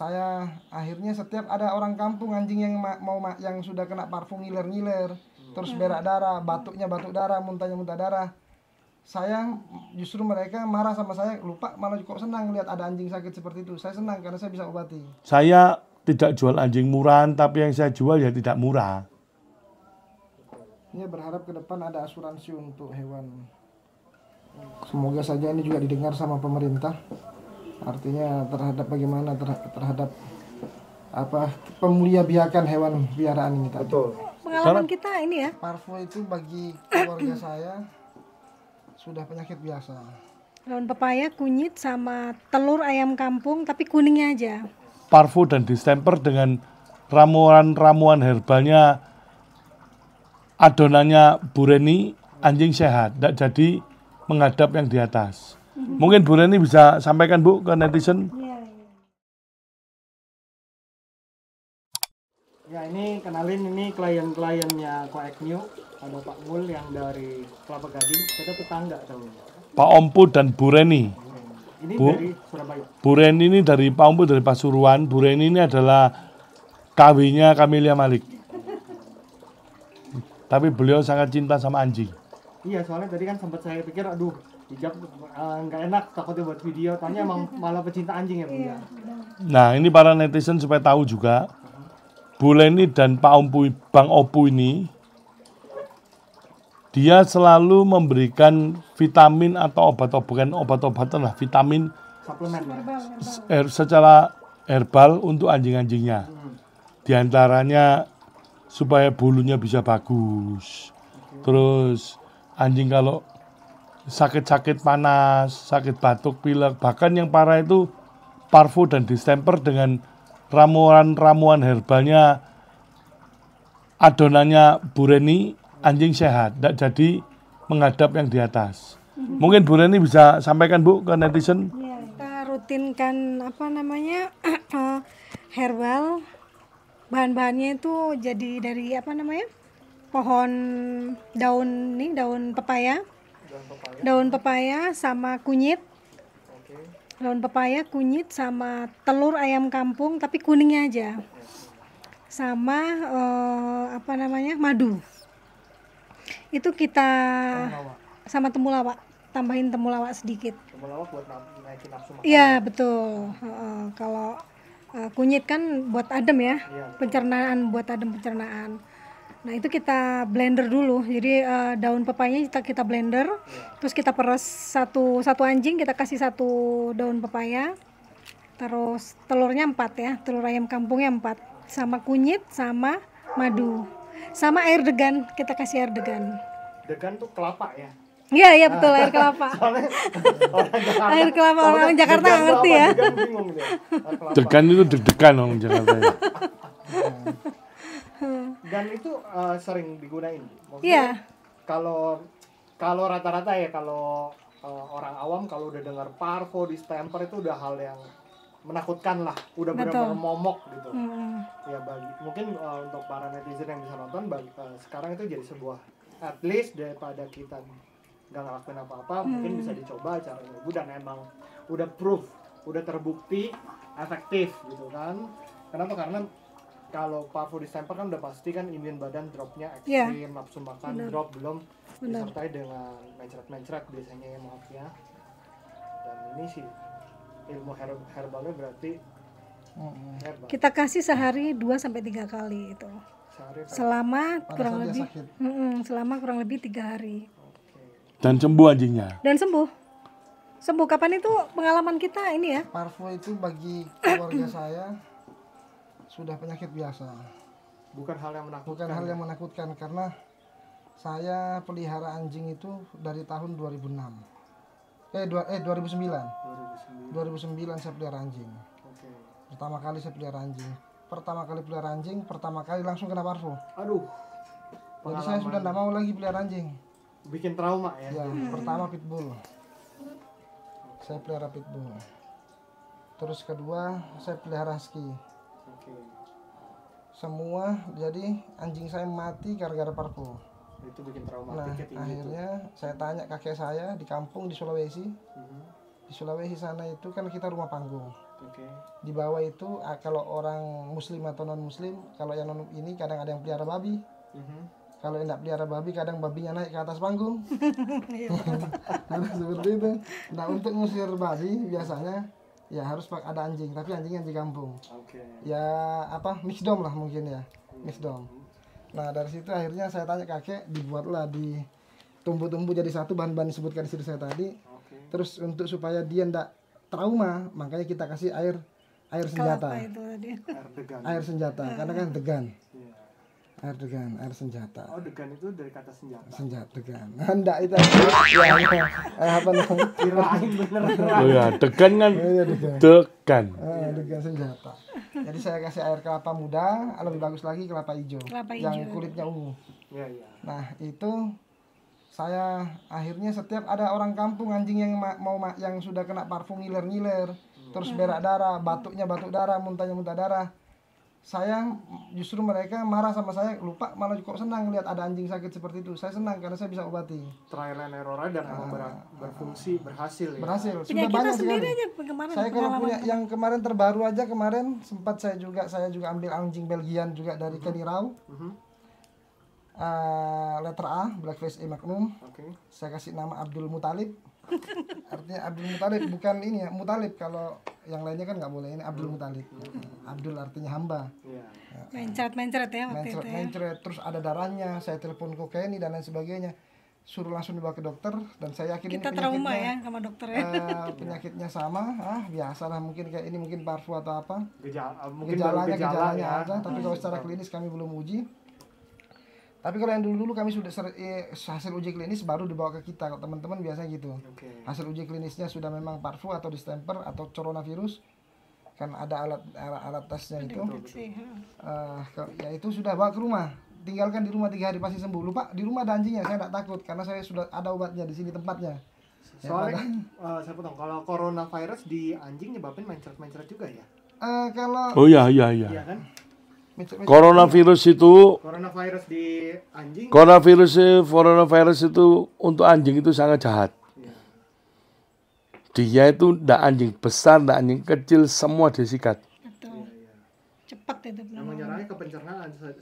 saya akhirnya setiap ada orang kampung anjing yang ma mau ma yang sudah kena parfum ngiler-ngiler hmm. terus berak darah batuknya batuk darah muntahnya muntah darah saya justru mereka marah sama saya lupa malah cukup senang lihat ada anjing sakit seperti itu saya senang karena saya bisa obati saya tidak jual anjing murahan tapi yang saya jual ya tidak murah ini berharap ke depan ada asuransi untuk hewan semoga saja ini juga didengar sama pemerintah artinya terhadap bagaimana terhadap apa pemulia biakan hewan piaraan ini tadi. Betul. Pengalaman kita ini ya. Parvo itu bagi keluarga saya sudah penyakit biasa. Daun pepaya, kunyit sama telur ayam kampung tapi kuningnya aja. Parvo dan distemper dengan ramuan-ramuan herbalnya adonannya bureni anjing sehat, tidak jadi menghadap yang di atas. Mungkin Bu Reni bisa sampaikan Bu ke netizen. Iya, iya. Ya ini kenalin ini klien-kliennya Koek New ada Pak Mul yang dari Kelapa Gading kita tetangga tahu. Pak Ompu dan Bu Reni. Ini Bu, dari Surabaya. Bu Reni ini dari Pak Ompu dari Pasuruan. Bu Reni ini adalah kawinnya Kamilia Malik. Tapi beliau sangat cinta sama anjing. Iya soalnya tadi kan sempat saya pikir aduh tidak eh, nggak uh, enak takutnya buat video tanya emang malah pecinta anjing ya bu iya, ya nah ini para netizen supaya tahu juga Bu Leni dan Pak Ompu, Bang Opu ini dia selalu memberikan vitamin atau obat obatan oh, obat-obatan lah vitamin suplemen herbal secara herbal untuk anjing-anjingnya hmm. Di antaranya supaya bulunya bisa bagus terus anjing kalau sakit-sakit panas, sakit batuk, pilek, bahkan yang parah itu parfum dan distemper dengan ramuan-ramuan herbalnya adonannya bureni anjing sehat, tidak jadi menghadap yang di atas. Mm-hmm. Mungkin Bu Reni bisa sampaikan Bu ke netizen. Iya, kita rutinkan apa namanya eh, herbal bahan-bahannya itu jadi dari apa namanya pohon daun nih daun pepaya daun pepaya sama kunyit daun pepaya kunyit sama telur ayam kampung tapi kuningnya aja iya, iya. sama uh, apa namanya madu itu kita sama temulawak tambahin temulawak sedikit temulawak iya betul kalau eh, kunyit kan buat adem ya iya, pencernaan buat adem pencernaan Nah itu kita blender dulu. Jadi uh, daun pepayanya kita kita blender, terus kita peres satu satu anjing kita kasih satu daun pepaya, terus telurnya empat ya, telur ayam kampungnya empat, sama kunyit, sama madu, sama air degan kita kasih air degan. Degan tuh kelapa ya? Iya iya ah. betul air kelapa. Soalnya air kelapa orang, orang Jakarta nggak ngerti ya. Degan itu deg-degan orang Jakarta. Ya. Hmm. Dan itu uh, sering digunain. Iya. Yeah. Kalau kalau rata-rata ya kalau uh, orang awam kalau udah dengar parvo di stamper itu udah hal yang menakutkan lah, udah benar-benar momok gitu. Hmm. Ya bagi mungkin uh, untuk para netizen yang bisa nonton bagi, uh, sekarang itu jadi sebuah at least daripada kita nggak ngelakuin apa-apa, hmm. mungkin bisa hmm. dicoba cara ibu dan emang udah proof, udah terbukti efektif gitu kan. Kenapa? Karena kalau parfum distemper kan udah pasti kan imun badan dropnya iya. ekstrim, yeah. nafsu makan Benar. drop belum Benar. disertai dengan mencret-mencret biasanya ya maaf ya. Dan ini sih ilmu her herbalnya berarti herbal. kita kasih sehari 2 sampai tiga kali itu. Sehari, selama kurang lebih mm -mm, selama kurang lebih tiga hari. Okay. Dan sembuh anjingnya. Dan sembuh sembuh kapan itu pengalaman kita ini ya parfum itu bagi keluarga saya sudah penyakit biasa. Bukan hal yang menakutkan. Bukan hal ya? yang menakutkan karena saya pelihara anjing itu dari tahun 2006. Eh, eh 2009. 2009. 2009 saya pelihara anjing. Okay. Pertama kali saya pelihara anjing. Pertama kali pelihara anjing, pertama kali langsung kena parvo. Aduh. Pengalaman. Jadi saya sudah tidak mau lagi pelihara anjing. Bikin trauma ya. Ya, pertama pitbull. Saya pelihara pitbull. Terus kedua, saya pelihara husky semua jadi anjing saya mati gara-gara parfum. Itu bikin trauma. Nah, akhirnya itu. saya tanya kakek saya di kampung di Sulawesi. Mm -hmm. Di Sulawesi sana itu kan kita rumah panggung. Okay. Di bawah itu kalau orang muslim atau non muslim, kalau yang non ini kadang ada yang pelihara babi. Mm -hmm kalau enggak pelihara babi kadang babinya naik ke atas panggung nah, seperti itu nah untuk ngusir babi biasanya ya harus ada anjing tapi anjingnya jadi kampung okay. ya apa dom lah mungkin ya dom nah dari situ akhirnya saya tanya kakek dibuatlah di tumbuh-tumbuh jadi satu bahan-bahan disebutkan di situ saya tadi okay. terus untuk supaya dia tidak trauma makanya kita kasih air air senjata air, air senjata karena kan degan air degan air senjata oh degan itu dari kata senjata senjata degan hendak nah, itu ya, ya eh, apa namanya kirain bener oh ya degan kan oh, iya, degan degan eh, degan senjata jadi saya kasih air kelapa muda lebih bagus lagi kelapa hijau kelapa hijau. yang hijau. kulitnya ungu Iya, iya. nah itu saya akhirnya setiap ada orang kampung anjing yang mau yang sudah kena parfum ngiler-ngiler terus iya. berak darah batuknya batuk darah muntahnya muntah darah saya justru mereka marah sama saya lupa malah cukup senang lihat ada anjing sakit seperti itu saya senang karena saya bisa obati trial and error dan nah, ber ah, ah. berfungsi berhasil ya. berhasil sudah banyak sekali aja saya kalau punya yang kemarin terbaru aja kemarin sempat saya juga saya juga ambil anjing Belgian juga dari mm -hmm. Kenirau mm -hmm. uh, ah, letter A blackface E magnum okay. saya kasih nama Abdul Mutalib artinya Abdul Mutalib bukan ini ya Mutalib kalau yang lainnya kan nggak boleh ini Abdul hmm. Mutalib Abdul artinya hamba iya. ya. mencret mencret ya waktu mencret, ya. mencret terus ada darahnya saya telepon ke Kenny dan lain sebagainya suruh langsung dibawa ke dokter dan saya yakin kita ini trauma ya sama dokter ya uh, penyakitnya sama ah biasalah mungkin kayak ini mungkin parfum atau apa Gejala, mungkin gejalanya gejalanya ya. aja tapi kalau secara hmm. klinis kami belum uji tapi kalau yang dulu-dulu kami sudah ser, eh, hasil uji klinis baru dibawa ke kita. Kalau teman-teman biasanya gitu. Okay. Hasil uji klinisnya sudah memang parfum atau distemper atau coronavirus kan ada alat alat, alat tesnya itu. Uh, eh, ya itu sudah bawa ke rumah. Tinggalkan di rumah tiga hari pasti sembuh. Lupa di rumah ada anjingnya. Saya tidak takut karena saya sudah ada obatnya di sini tempatnya. Ya, Soalnya uh, saya potong. Kalau coronavirus di anjing nyebabin mencret-mencret juga ya? Uh, kalau Oh iya iya iya. Iya kan? Coronavirus itu coronavirus di anjing. Coronavirus coronavirus itu untuk anjing itu sangat jahat. Iya. Dia itu ndak anjing besar, ndak anjing kecil, semua disikat. Cepat itu. Menyerangnya ke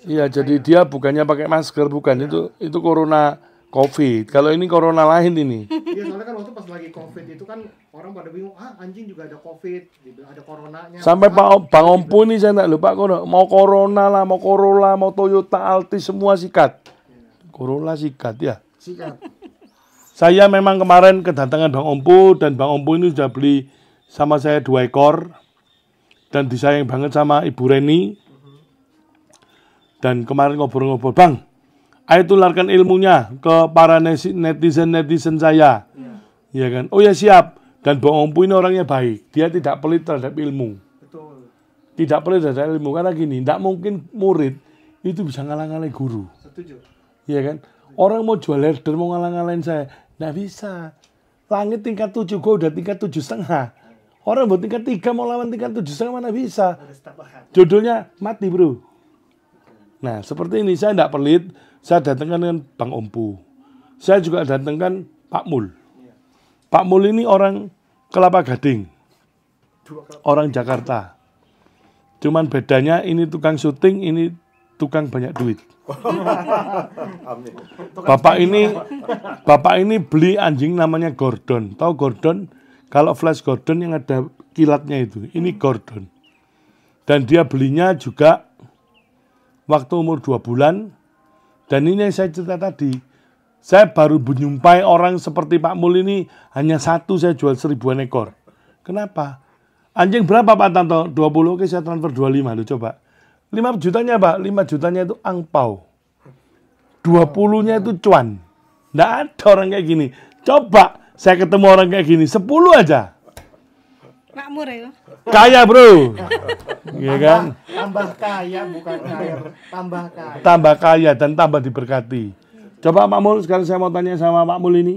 Iya, jadi dia bukannya pakai masker, bukan itu itu corona COVID. Kalau ini corona lain ini. Iya soalnya kan waktu pas lagi covid itu kan orang pada bingung ah anjing juga ada covid ada coronanya. Sampai Pak ah, Bang Ompu nih saya nggak lupa kono mau corona lah mau Corolla mau Toyota Altis semua sikat. Ya. Corolla sikat ya. Sikat. saya memang kemarin kedatangan Bang Ompu dan Bang Ompu ini sudah beli sama saya dua ekor dan disayang banget sama Ibu Reni. Mm-hmm. Dan kemarin ngobrol-ngobrol, Bang, Ayo tularkan ilmunya ke para netizen-netizen saya. Iya ya kan? Oh ya siap. Dan bohong Ompu ini orangnya baik. Dia tidak pelit terhadap ilmu. Betul. Tidak pelit terhadap ilmu. Karena gini, tidak mungkin murid itu bisa ngalang-ngalain guru. Setuju. Iya kan? Orang mau jual herder, mau ngalang ngalahin saya. Tidak bisa. Langit tingkat tujuh, gue udah tingkat tujuh setengah. Orang buat tingkat tiga mau lawan tingkat tujuh setengah mana bisa. Judulnya mati bro. Nah seperti ini saya tidak pelit saya datangkan dengan Bang Ompu. Saya juga datangkan Pak Mul. Pak Mul ini orang Kelapa Gading. Orang Jakarta. Cuman bedanya ini tukang syuting, ini tukang banyak duit. Bapak ini Bapak ini beli anjing namanya Gordon. Tahu Gordon? Kalau Flash Gordon yang ada kilatnya itu. Ini Gordon. Dan dia belinya juga waktu umur 2 bulan dan ini yang saya cerita tadi, saya baru menyumpai orang seperti Pak Mul ini hanya satu saya jual seribuan ekor. Kenapa? Anjing berapa Pak Tanto? 20, oke saya transfer 25 lu coba. 5 jutanya Pak, 5 jutanya itu angpau. 20-nya itu cuan. Nggak ada orang kayak gini. Coba saya ketemu orang kayak gini, 10 aja makmur ya kaya bro iya kan tambah kaya bukan kaya tambah kaya tambah kaya dan tambah diberkati coba Pak Mul sekarang saya mau tanya sama Pak Mul ini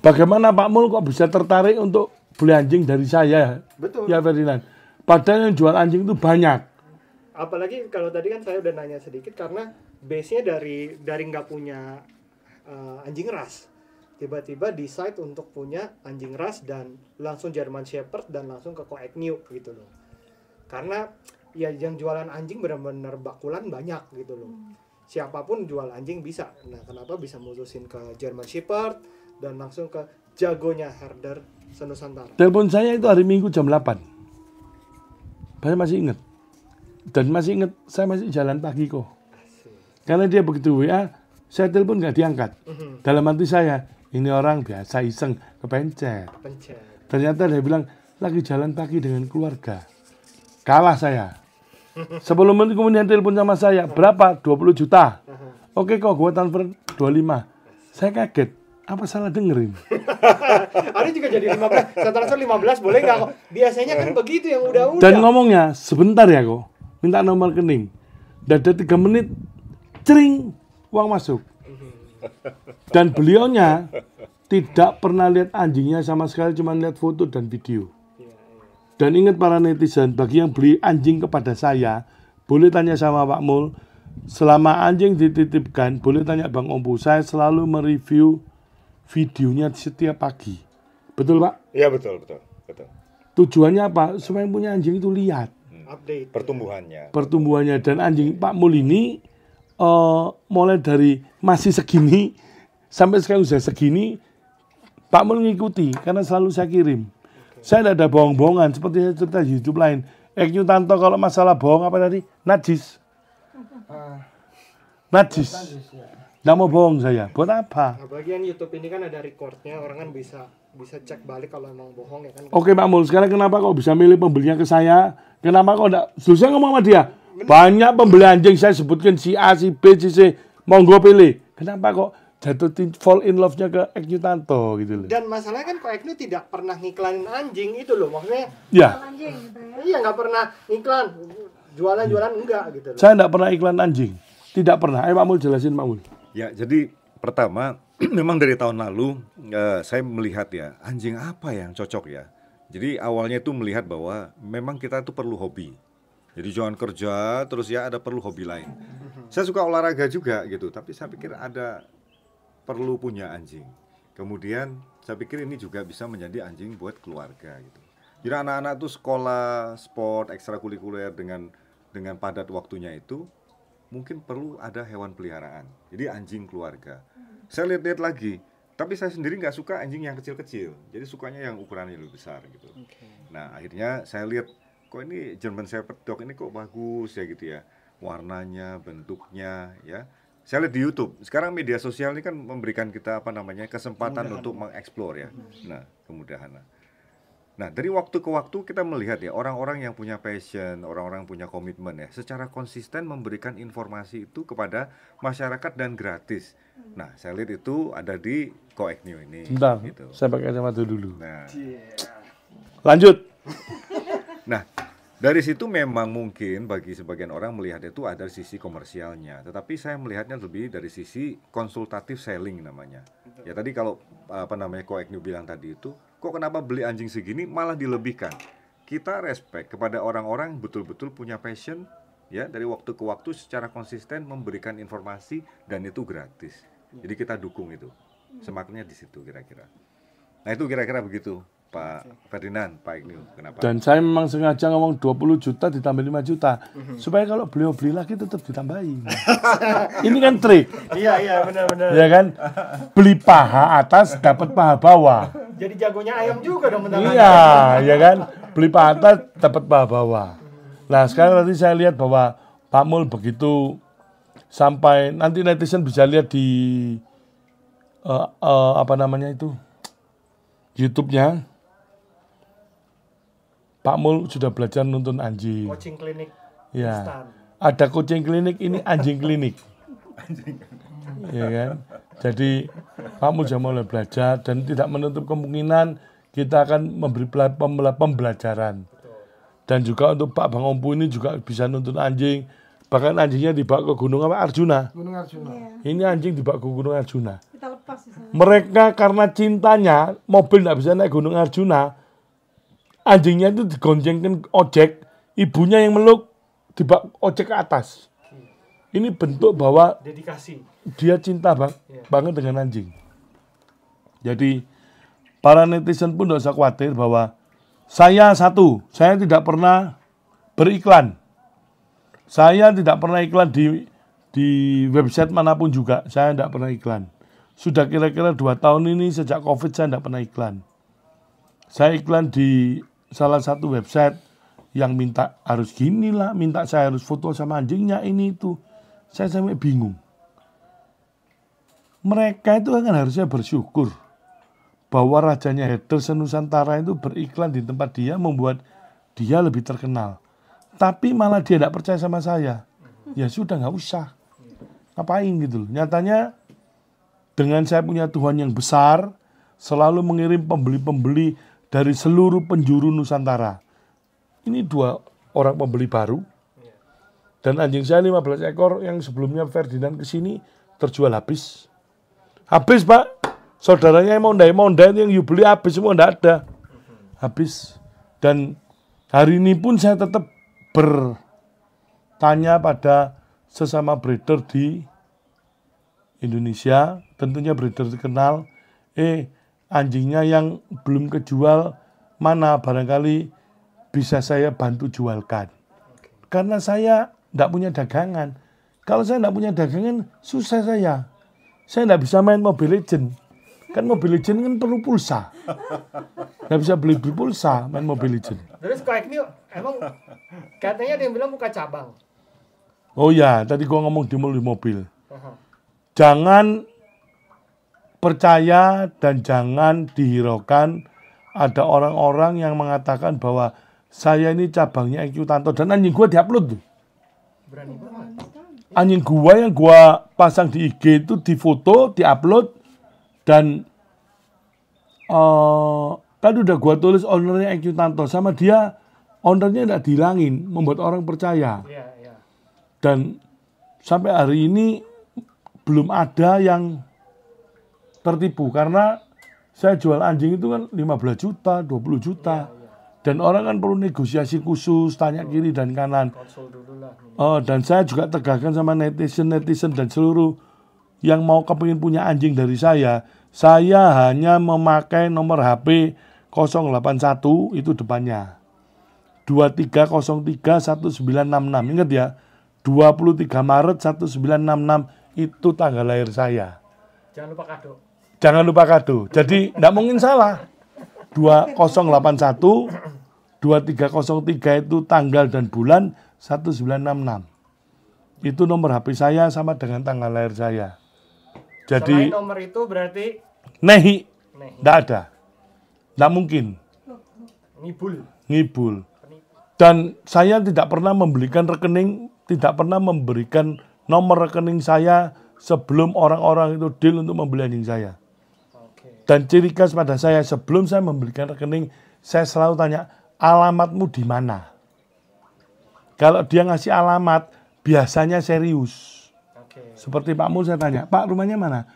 bagaimana Pak Mul kok bisa tertarik untuk beli anjing dari saya betul ya Ferdinand padahal yang jual anjing itu banyak apalagi kalau tadi kan saya udah nanya sedikit karena base nya dari dari nggak punya uh, anjing ras tiba-tiba decide untuk punya anjing ras dan langsung German Shepherd dan langsung ke Koek New gitu loh karena ya yang jualan anjing benar-benar bakulan banyak gitu loh hmm. siapapun jual anjing bisa nah kenapa bisa mutusin ke German Shepherd dan langsung ke jagonya herder senusantara telepon saya itu hari Minggu jam 8 saya masih inget dan masih inget saya masih jalan pagi kok karena dia begitu WA saya telepon nggak diangkat mhm. dalam hati saya ini orang biasa iseng kepencet. Ternyata dia bilang lagi jalan kaki dengan keluarga. Kalah saya. Sebelum menit kemudian telepon sama saya, berapa? 20 juta. Oke kok gua transfer 25. Saya kaget. Apa salah dengerin? Ada juga jadi 15. Saya transfer 15 boleh nggak kok? Biasanya kan begitu yang udah-udah. Dan ngomongnya sebentar ya kok. Minta nomor kening. Dan ada 3 menit, cering, uang masuk. Dan beliaunya tidak pernah lihat anjingnya sama sekali, cuma lihat foto dan video. Dan ingat para netizen, bagi yang beli anjing kepada saya, boleh tanya sama Pak Mul, selama anjing dititipkan, boleh tanya Bang Ompu, saya selalu mereview videonya setiap pagi. Betul Pak? Iya betul, betul, betul. Tujuannya apa? Supaya yang punya anjing itu lihat. Update. Pertumbuhannya. Pertumbuhannya. Dan anjing Pak Mul ini uh, mulai dari masih segini sampai sekarang sudah segini Pak Mul ngikuti karena selalu saya kirim. Okay. Saya tidak ada bohong-bohongan seperti saya cerita di YouTube lain. Eh Tanto kalau masalah bohong apa tadi? Najis. Uh, najis. Ya. Tidak mau bohong saya. Buat apa? Apalagi yang YouTube ini kan ada recordnya, orang kan bisa bisa cek balik kalau emang bohong ya kan. Oke okay, Pak Mul, sekarang kenapa kok bisa milih pembelinya ke saya? Kenapa kok enggak? Susah ngomong sama dia, banyak anjing saya sebutkan si A, si B, si C. Monggo pilih. Kenapa kok jatuh fall in love-nya ke Eknu Tanto gitu loh. Dan masalahnya kan kok Eknu tidak pernah ngiklanin anjing itu loh maksudnya. Iya. ya. Iya nggak pernah iklan jualan-jualan enggak gitu loh. Saya nggak pernah iklan anjing. Tidak pernah. Ayo Mamul jelasin Mamul. Ya, jadi pertama memang dari tahun lalu uh, saya melihat ya anjing apa yang cocok ya. Jadi awalnya itu melihat bahwa memang kita itu perlu hobi. Jadi jangan kerja terus ya ada perlu hobi lain. Saya suka olahraga juga gitu, tapi saya pikir ada perlu punya anjing. Kemudian saya pikir ini juga bisa menjadi anjing buat keluarga gitu. Jadi anak-anak tuh sekolah, sport, ekstrakurikuler dengan dengan padat waktunya itu mungkin perlu ada hewan peliharaan. Jadi anjing keluarga. Saya lihat-lihat lagi, tapi saya sendiri nggak suka anjing yang kecil-kecil. Jadi sukanya yang ukurannya lebih besar gitu. Okay. Nah akhirnya saya lihat kok ini German Shepherd Dog ini kok bagus ya gitu ya warnanya bentuknya ya saya lihat di YouTube sekarang media sosial ini kan memberikan kita apa namanya kesempatan kemudahan. untuk mengeksplor ya hmm. nah kemudahan nah dari waktu ke waktu kita melihat ya orang-orang yang punya passion orang-orang punya komitmen ya secara konsisten memberikan informasi itu kepada masyarakat dan gratis hmm. nah saya lihat itu ada di Koeknew ini Bentar, gitu. saya pakai kacamata dulu nah. Yeah. lanjut Nah, dari situ memang mungkin bagi sebagian orang melihat itu ada sisi komersialnya, tetapi saya melihatnya lebih dari sisi konsultatif selling namanya. Ya tadi kalau apa namanya Koek New bilang tadi itu, kok kenapa beli anjing segini malah dilebihkan? Kita respect kepada orang-orang betul-betul punya passion ya dari waktu ke waktu secara konsisten memberikan informasi dan itu gratis. Jadi kita dukung itu. Semaknya di situ kira-kira. Nah itu kira-kira begitu. Pak iya Ferdinand, Pak ignu hmm. Kenapa? Dan saya memang sengaja ngomong 20 juta ditambah 5 juta hmm. supaya kalau beliau beli lagi tetap ditambahin. Ini kan trik. Iya, iya, benar-benar. Iya kan? Beli paha atas dapat paha bawah. Jadi jagonya ayam juga dong benar. Iya, iya kan? Beli paha atas dapat paha bawah. Nah, sekarang nanti saya lihat bahwa Pak Mul begitu sampai nanti netizen bisa lihat di uh, uh, apa namanya itu YouTube-nya Pak Mul sudah belajar nonton anjing. Kucing klinik. Ya. Instan. Ada kucing klinik ini anjing klinik. anjing. Ya kan? Jadi Pak Mul sudah mulai belajar dan tidak menutup kemungkinan kita akan memberi pembelajaran. Dan juga untuk Pak Bang Ompu ini juga bisa nonton anjing. Bahkan anjingnya dibawa ke Gunung apa Arjuna. Gunung Arjuna. Yeah. Ini anjing dibawa ke Gunung Arjuna. Kita lepas di Mereka karena cintanya mobil tidak bisa naik Gunung Arjuna, anjingnya itu digonjengkan ojek, ibunya yang meluk dibak ojek ke atas. Hmm. Ini bentuk bahwa dedikasi. Dia cinta bang, yeah. banget dengan anjing. Jadi para netizen pun tidak usah khawatir bahwa saya satu, saya tidak pernah beriklan. Saya tidak pernah iklan di di website manapun juga. Saya tidak pernah iklan. Sudah kira-kira dua tahun ini sejak COVID saya tidak pernah iklan. Saya iklan di salah satu website yang minta harus gini lah, minta saya harus foto sama anjingnya ini itu. Saya sampai bingung. Mereka itu kan harusnya bersyukur bahwa rajanya haters senusantara itu beriklan di tempat dia membuat dia lebih terkenal. Tapi malah dia tidak percaya sama saya. Ya sudah nggak usah. Ngapain gitu loh. Nyatanya dengan saya punya Tuhan yang besar, selalu mengirim pembeli-pembeli dari seluruh penjuru Nusantara. Ini dua orang pembeli baru. Dan anjing saya 15 ekor yang sebelumnya Ferdinand ke sini terjual habis. Habis, Pak. Saudaranya yang mau ndai mau ndai yang you beli habis semua ndak ada. Habis. Dan hari ini pun saya tetap bertanya pada sesama breeder di Indonesia, tentunya breeder terkenal, eh anjingnya yang belum kejual mana barangkali bisa saya bantu jualkan. Karena saya tidak punya dagangan. Kalau saya tidak punya dagangan, susah saya. Saya tidak bisa main Mobile Legend. Kan Mobile Legend kan perlu pulsa. Tidak bisa beli, beli pulsa main Mobile Legend. Terus kayak ini emang katanya dia bilang buka cabang. Oh ya, tadi gua ngomong di mobil. Jangan percaya dan jangan dihiraukan ada orang-orang yang mengatakan bahwa saya ini cabangnya IQ Tanto dan anjing gua diupload tuh. anjing gua yang gua pasang di IG itu difoto, diupload dan uh, kan udah gua tulis ownernya IQ Tanto sama dia ownernya tidak dihilangin, membuat orang percaya. Iya, iya. Dan sampai hari ini belum ada yang tertipu karena saya jual anjing itu kan 15 juta, 20 juta. Ya, ya. Dan orang kan perlu negosiasi khusus, tanya kiri dan kanan. Oh, dan saya juga tegaskan sama netizen-netizen dan seluruh yang mau kepingin punya anjing dari saya, saya hanya memakai nomor HP 081 itu depannya. 23031966. Ingat ya, 23 Maret 1966 itu tanggal lahir saya. Jangan lupa kado. Jangan lupa kado. Jadi tidak mungkin salah. 2081 2303 itu tanggal dan bulan 1966. Itu nomor HP saya sama dengan tanggal lahir saya. Jadi Selain nomor itu berarti nehi. Tidak ada. Tidak mungkin. Ngibul. Ngibul. Dan saya tidak pernah membelikan rekening, tidak pernah memberikan nomor rekening saya sebelum orang-orang itu deal untuk membeli anjing saya. Dan ciri khas pada saya sebelum saya memberikan rekening, saya selalu tanya, alamatmu di mana? Kalau dia ngasih alamat, biasanya serius. Oke. Seperti Pak Mul saya tanya, Pak rumahnya mana?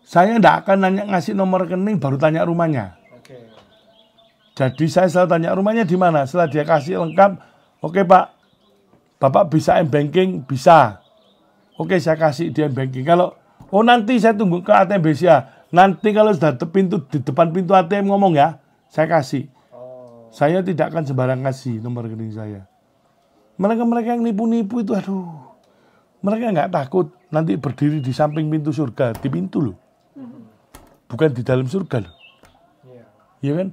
Saya tidak akan nanya ngasih nomor rekening baru tanya rumahnya. Oke. Jadi saya selalu tanya rumahnya di mana. Setelah dia kasih lengkap, oke Pak, Bapak bisa m-banking? Bisa. Oke, saya kasih dia banking Kalau, oh nanti saya tunggu ke ATM BCA Nanti kalau sudah pintu di depan pintu ATM ngomong ya, saya kasih. Saya tidak akan sembarang kasih nomor rekening saya. Mereka-mereka yang nipu-nipu itu, aduh. Mereka nggak takut nanti berdiri di samping pintu surga, di pintu loh. Bukan di dalam surga loh. Iya, iya kan?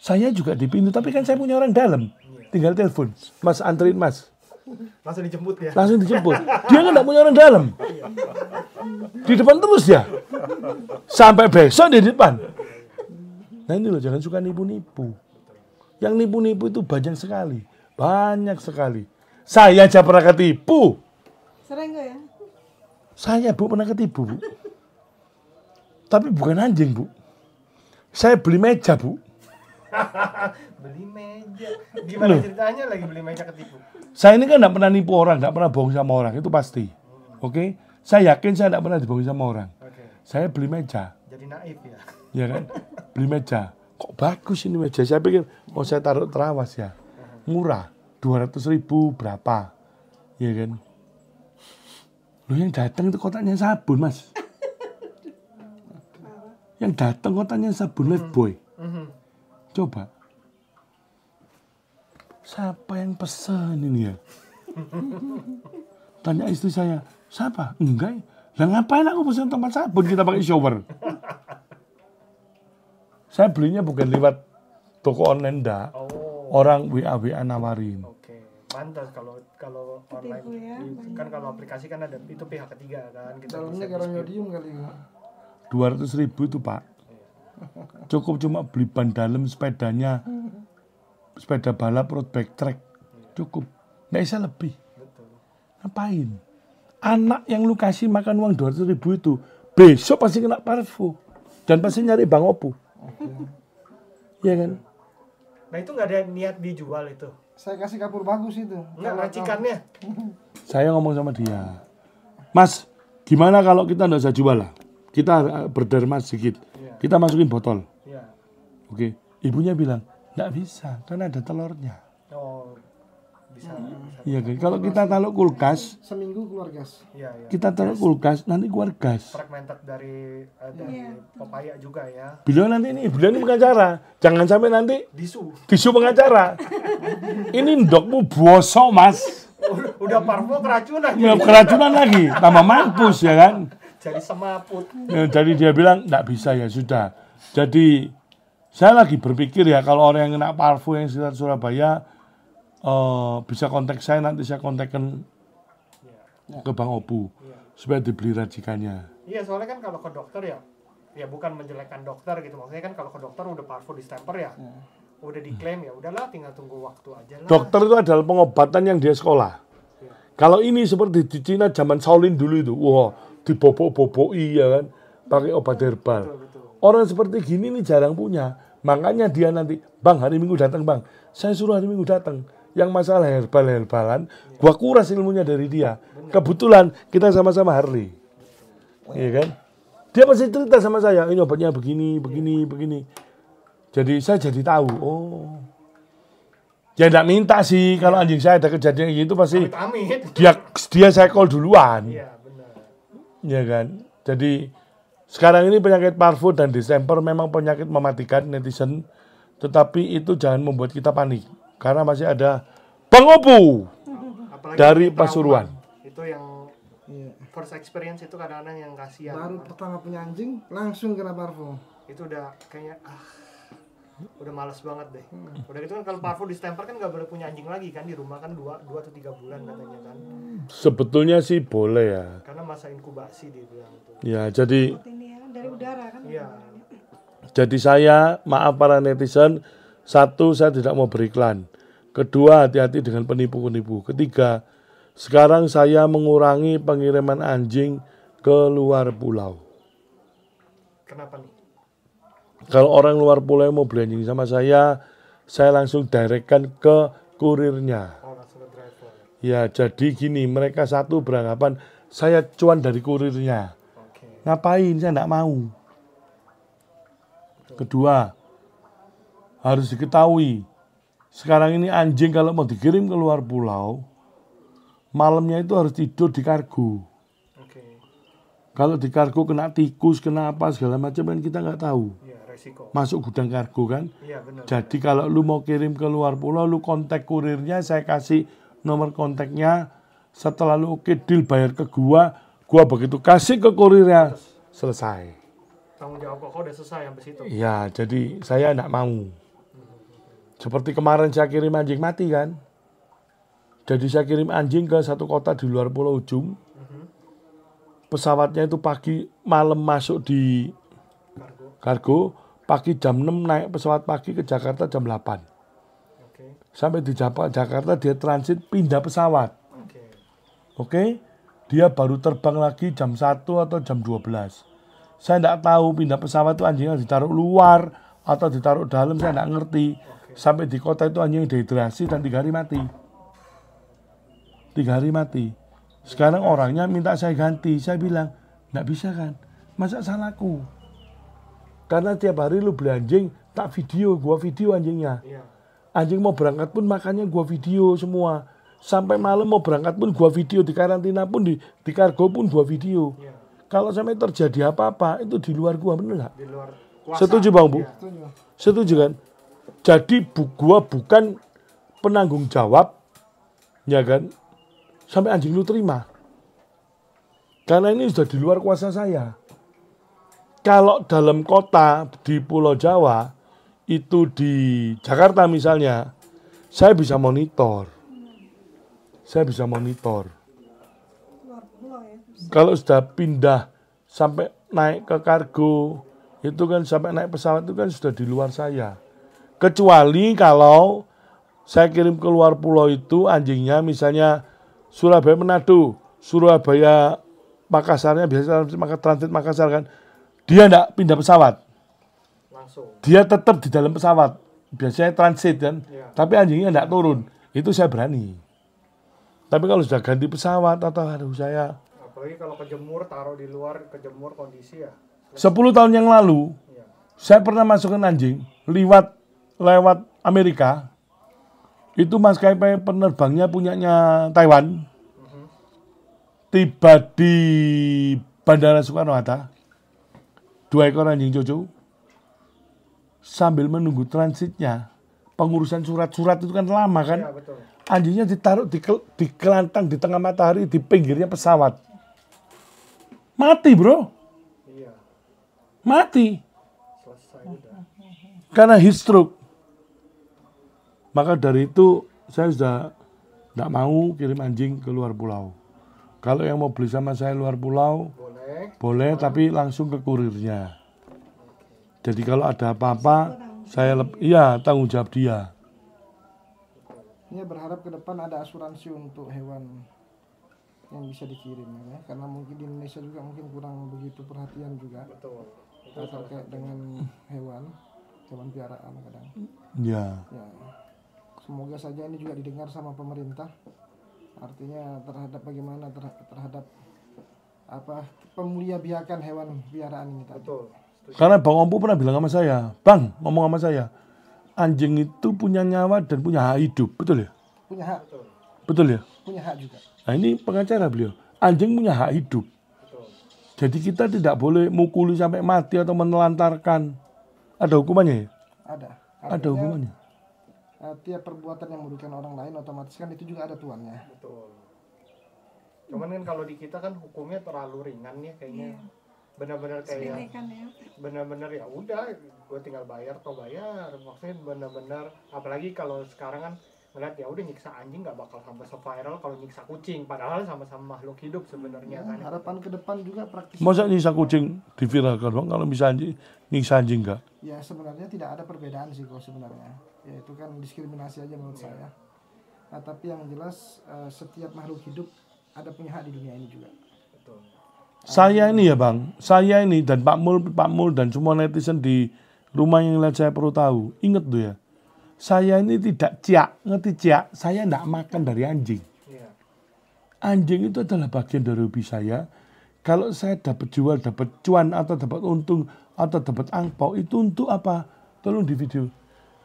Saya juga di pintu, tapi kan saya punya orang dalam. Iya. Tinggal telepon, mas anterin mas langsung dijemput ya langsung dijemput dia kan nggak punya orang dalam di depan terus ya sampai besok di depan nah ini loh jangan suka nipu-nipu yang nipu-nipu itu banyak sekali banyak sekali saya aja pernah ketipu sering gak ya saya bu pernah ketipu bu tapi bukan anjing bu saya beli meja bu beli meja gimana Loh. ceritanya lagi beli meja ketipu saya ini kan tidak pernah nipu orang tidak pernah bohong sama orang itu pasti hmm. oke okay? saya yakin saya tidak pernah dibohong sama orang okay. saya beli meja jadi naif ya ya kan beli meja kok bagus ini meja saya pikir mau saya taruh terawas ya hmm. murah dua ratus ribu berapa ya kan lu yang datang itu kotaknya sabun mas yang datang kotaknya sabun mas hmm. boy Coba. Siapa yang pesan ini ya? Tanya istri saya, siapa? Enggak. Lah ngapain aku pesan tempat sabun kita pakai shower? saya belinya bukan lewat toko online dah. Oh. Orang WA WA nawarin. Oke. Okay. Pantas kalau kalau online ya, kan kalau aplikasi kan ada itu pihak ketiga kan kita kalau bisa karena diem kali ya. ratus ribu itu pak Cukup cuma beli ban dalam sepedanya, sepeda balap road bike track. Cukup. Nggak bisa lebih. Ngapain? Anak yang lu kasih makan uang 200 ribu itu, besok pasti kena parvo. Dan pasti nyari Bang Opu. Iya kan? Nah itu nggak ada niat dijual itu? Saya kasih kapur bagus itu. Nggak racikannya? Saya ngomong sama dia. Mas, gimana kalau kita nggak usah jual lah? Kita eh, berderma sedikit kita masukin botol. Ya. Oke. Ibunya bilang, nggak bisa, kan ada telurnya. Oh, bisa. Hmm. Iya, hmm. kalau kita taruh kulkas, seminggu keluar gas. Ya, ya. Kita taruh kulkas, nanti keluar gas. Fragmented dari, uh, dari iya. pepaya juga ya. Beliau nanti ini, beliau ini pengacara. Jangan sampai nanti disu, disu pengacara. ini ndokmu bosok mas. Udah parfum keracunan. Ya, keracunan lagi, tambah mampus ya kan jadi semaput. Ya, jadi dia bilang tidak bisa ya sudah. Jadi saya lagi berpikir ya kalau orang yang kena parfum yang sekitar Surabaya uh, bisa kontak saya nanti saya kontakkan ya. ke Bang Opu ya. supaya dibeli racikannya. Iya soalnya kan kalau ke dokter ya ya bukan menjelekkan dokter gitu maksudnya kan kalau ke dokter udah parfum di stamper ya udah diklaim ya udahlah tinggal tunggu waktu aja lah. Dokter itu adalah pengobatan yang dia sekolah. Kalau ini seperti di Cina zaman Shaolin dulu itu, wah wow, dibobok-bobok iya kan pakai obat herbal. Orang seperti gini nih jarang punya. Makanya dia nanti, "Bang, hari Minggu datang, Bang." Saya suruh hari Minggu datang. Yang masalah herbal-herbalan, iya. gua kuras ilmunya dari dia. Kebetulan kita sama-sama Harley. Iya kan? Dia pasti cerita sama saya, ini obatnya begini, iya. begini, begini. Jadi saya jadi tahu, oh. Ya enggak minta sih kalau iya. anjing saya ada kejadian gitu pasti dia dia saya call duluan. Yeah ya kan jadi sekarang ini penyakit parvo dan distemper memang penyakit mematikan netizen tetapi itu jangan membuat kita panik karena masih ada pengopu Apalagi dari Pasuruan itu yang iya. first experience itu kadang-kadang yang kasihan baru pertama punya anjing langsung kena parvo itu udah kayak ah udah malas banget deh hmm. udah gitu kan kalau Parvo di stempel kan nggak boleh punya anjing lagi kan di rumah kan dua dua atau tiga bulan katanya kan sebetulnya sih boleh ya karena masa inkubasi dia bilang tuh ya jadi ya, dari udara kan ya. jadi saya maaf para netizen satu saya tidak mau beriklan kedua hati-hati dengan penipu-penipu ketiga sekarang saya mengurangi pengiriman anjing ke luar pulau kenapa nih kalau orang luar pulau mau beli anjing sama saya, saya langsung direkkan ke kurirnya. Ya, jadi gini, mereka satu beranggapan saya cuan dari kurirnya. Ngapain? Saya tidak mau. Kedua, harus diketahui, sekarang ini anjing kalau mau dikirim ke luar pulau, malamnya itu harus tidur di kargo. Kalau di kargo kena tikus, kena apa segala macam kan kita nggak tahu resiko. Masuk gudang kargo kan? Iya benar. Jadi benar. kalau lu mau kirim ke luar pulau, lu kontak kurirnya, saya kasih nomor kontaknya. Setelah lu oke okay, deal bayar ke gua, gua begitu kasih ke kurirnya, selesai. Tanggung jawab kok udah selesai sampai situ. Iya, jadi saya enggak mau. Seperti kemarin saya kirim anjing mati kan? Jadi saya kirim anjing ke satu kota di luar pulau ujung. Mhm. Pesawatnya itu pagi malam masuk di kargo pagi jam 6 naik pesawat pagi ke Jakarta jam 8. Okay. Sampai di Jakarta dia transit pindah pesawat. Oke. Okay. Okay? Dia baru terbang lagi jam 1 atau jam 12. Saya tidak tahu pindah pesawat itu anjingnya ditaruh luar atau ditaruh dalam, saya tidak ngerti. Okay. Sampai di kota itu anjing dehidrasi dan tiga hari mati. Tiga hari mati. Sekarang orangnya minta saya ganti. Saya bilang, tidak bisa kan? Masa salahku? Karena tiap hari lu beli anjing, tak video, gua video anjingnya. Iya. Anjing mau berangkat pun makannya gua video semua. Sampai malam mau berangkat pun gua video, di karantina pun, di, di kargo pun gua video. Iya. Kalau sampai terjadi apa-apa, itu di luar gua, bener nggak? Setuju Bang Bu? Iya. Setuju kan? Jadi bu, gua bukan penanggung jawab, ya kan? Sampai anjing lu terima. Karena ini sudah di luar kuasa saya kalau dalam kota di Pulau Jawa itu di Jakarta misalnya, saya bisa monitor. Saya bisa monitor. Ya, kalau sudah pindah sampai naik ke kargo, itu kan sampai naik pesawat itu kan sudah di luar saya. Kecuali kalau saya kirim ke luar pulau itu anjingnya misalnya Surabaya Manado, Surabaya Makassarnya biasanya transit Makassar kan dia tidak pindah pesawat. Langsung. Dia tetap di dalam pesawat. Biasanya transit kan. Ya. Tapi anjingnya tidak turun. Itu saya berani. Tapi kalau sudah ganti pesawat atau harus saya apalagi kalau kejemur taruh di luar kejemur kondisi ya. Sepuluh tahun yang lalu ya. saya pernah masukkan anjing lewat lewat Amerika. Itu maskapai penerbangnya punyanya Taiwan. Uh mhm. -huh. Tiba di Bandara Soekarno Hatta dua ekor anjing Jojo sambil menunggu transitnya pengurusan surat-surat itu kan lama kan ya, betul. anjingnya ditaruh di, kel, di kelantang di tengah matahari di pinggirnya pesawat mati bro iya. mati karena heat stroke maka dari itu saya sudah tidak mau kirim anjing ke luar pulau kalau yang mau beli sama saya luar pulau boleh tapi langsung ke kurirnya jadi kalau ada apa-apa saya iya tanggung jawab dia ini berharap ke depan ada asuransi untuk hewan yang bisa dikirim ya karena mungkin di Indonesia juga mungkin kurang begitu perhatian juga betul, betul terkait dengan hewan hewan piaraan kadang ya. ya semoga saja ini juga didengar sama pemerintah artinya terhadap bagaimana terhadap apa pemulia biakan hewan piaraan ini tadi. Betul. Karena Bang Ompu pernah bilang sama saya, Bang, ngomong sama saya, anjing itu punya nyawa dan punya hak hidup, betul ya? Punya hak. Betul, betul ya? Punya hak juga. Nah ini pengacara beliau, anjing punya hak hidup. Betul. Jadi kita tidak boleh mukuli sampai mati atau menelantarkan. Ada hukumannya ya? Ada. Artinya, ada hukumannya. Uh, tiap perbuatan yang merugikan orang lain otomatis kan itu juga ada tuannya. Betul cuman kan kalau di kita kan hukumnya terlalu ringan ya kayaknya yeah. benar bener kayak kan ya. bener-bener ya udah gue tinggal bayar atau bayar maksudnya benar-benar apalagi kalau sekarang kan ngeliat ya udah nyiksa anjing nggak bakal sampai viral kalau nyiksa kucing padahal sama-sama makhluk hidup sebenarnya ya, kan harapan ke depan juga praktis masa nyiksa kucing diviralkan doang kalau bisa anjing nyiksa anjing nggak ya sebenarnya tidak ada perbedaan sih kalau sebenarnya ya itu kan diskriminasi aja menurut ya. saya nah tapi yang jelas uh, setiap makhluk hidup ada punya hak di dunia ini juga. Saya ini ya bang, saya ini dan Pak Mul, Pak Mul dan semua netizen di rumah yang lain saya perlu tahu, inget tuh ya, saya ini tidak ciak, ngerti ciak, saya tidak makan dari anjing. Iya. Anjing itu adalah bagian dari hobi saya. Kalau saya dapat jual, dapat cuan atau dapat untung atau dapat angpau itu untuk apa? Tolong di video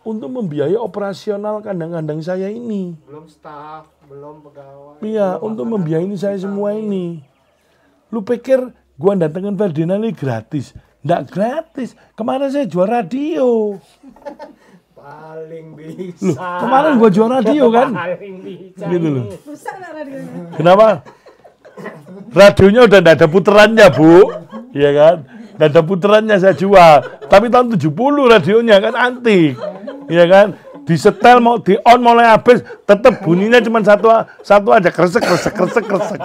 untuk membiayai operasional kandang-kandang saya ini. Belum staff, belum pegawai. Iya, untuk membiayai saya semua ini. Lu pikir gua datengin Ferdinand ini gratis? Nggak gratis. Kemarin saya juara radio. Paling bisa. Loh, kemarin gua juara radio kan? Paling bisa. Gitu loh. Kenapa? Radionya udah nggak ada puterannya, Bu. Iya kan? Nggak ada puterannya saya jual. Tapi tahun 70 radionya kan antik. Iya kan? di setel mau di on mulai habis tetap bunyinya cuma satu satu aja kresek kresek kresek kresek.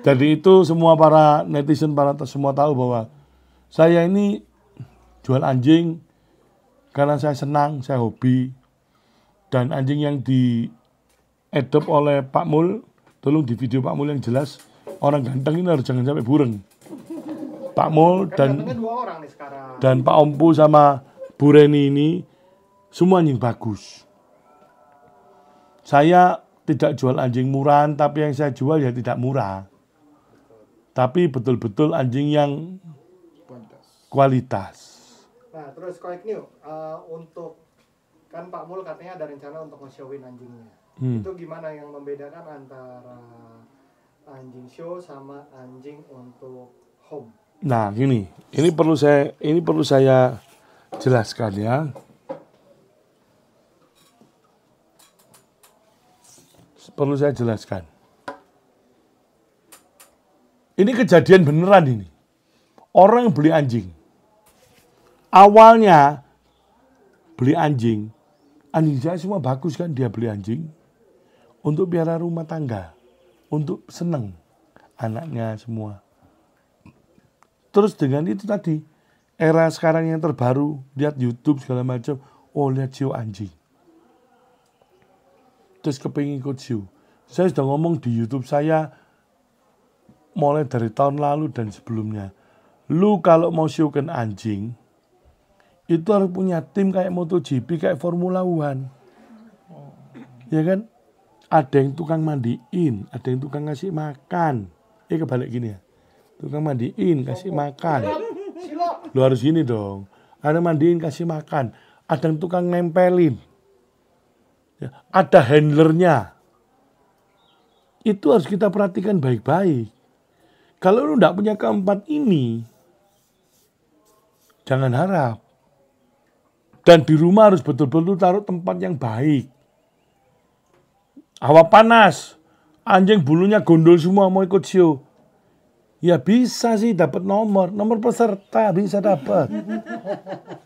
Jadi itu semua para netizen para semua tahu bahwa saya ini jual anjing karena saya senang, saya hobi. Dan anjing yang di adopt oleh Pak Mul, tolong di video Pak Mul yang jelas, orang ganteng ini harus jangan sampai bureng. Pak Mul dan dan Pak Ompu sama Bu Reni ini semua anjing bagus. Saya tidak jual anjing murahan, tapi yang saya jual ya tidak murah. Tapi betul-betul anjing yang kualitas. Nah, terus Koek New, uh, untuk kan Pak Mul katanya ada rencana untuk nge-showin anjingnya. Hmm. Itu gimana yang membedakan antara anjing show sama anjing untuk home? Nah, gini, ini perlu saya ini perlu saya jelaskan ya. Perlu saya jelaskan. Ini kejadian beneran ini. Orang beli anjing. Awalnya beli anjing. Anjing saya semua bagus kan dia beli anjing. Untuk biara rumah tangga. Untuk seneng anaknya semua. Terus dengan itu tadi era sekarang yang terbaru lihat YouTube segala macam oh lihat Cio anjing, terus kepingin ikut Cio saya sudah ngomong di YouTube saya mulai dari tahun lalu dan sebelumnya lu kalau mau siukan anjing itu harus punya tim kayak MotoGP kayak Formula One ya kan ada yang tukang mandiin ada yang tukang ngasih makan eh kebalik gini ya tukang mandiin kasih makan lu harus gini dong. Ada mandiin kasih makan. Ada yang tukang nempelin. Ya, ada handlernya. Itu harus kita perhatikan baik-baik. Kalau lu tidak punya keempat ini, jangan harap. Dan di rumah harus betul-betul taruh tempat yang baik. Hawa panas, anjing bulunya gondol semua mau ikut show Ya bisa sih dapat nomor, nomor peserta bisa dapat.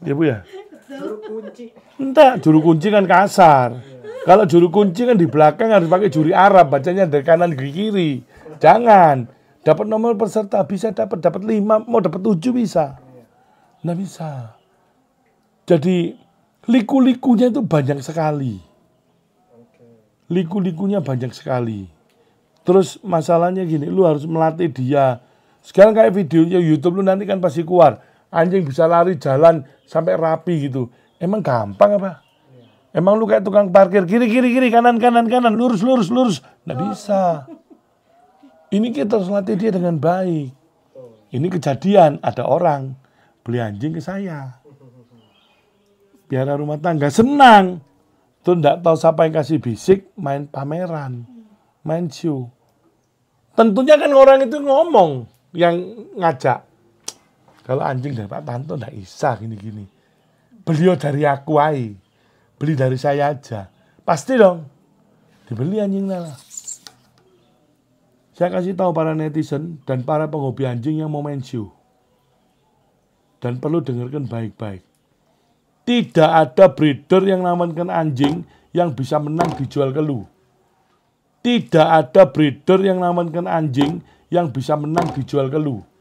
ya Bu ya? Juru kunci. Entah, juru kunci kan kasar. Kalau juru kunci kan di belakang harus pakai juri Arab, bacanya dari kanan ke kiri. Jangan. Dapat nomor peserta bisa dapat dapat lima mau dapat tujuh bisa. Nah bisa. Jadi liku-likunya itu banyak sekali. Liku-likunya banyak sekali. Terus masalahnya gini, lu harus melatih dia sekarang kayak videonya YouTube lu nanti kan pasti keluar. Anjing bisa lari jalan sampai rapi gitu. Emang gampang apa? Emang lu kayak tukang parkir kiri kiri kiri kanan kanan kanan lurus lurus lurus. Nggak bisa. Ini kita harus latih dia dengan baik. Ini kejadian ada orang beli anjing ke saya. Biar rumah tangga senang. Tuh ndak tahu siapa yang kasih bisik main pameran, main show. Tentunya kan orang itu ngomong, yang ngajak kalau anjing dari Pak Tanto ndak bisa gini-gini beliau dari aku ai beli dari saya aja pasti dong dibeli anjing Nala saya kasih tahu para netizen dan para penghobi anjing yang mau main dan perlu dengarkan baik-baik tidak ada breeder yang namankan anjing yang bisa menang dijual ke lu tidak ada breeder yang namankan anjing yang bisa menang dijual ke lu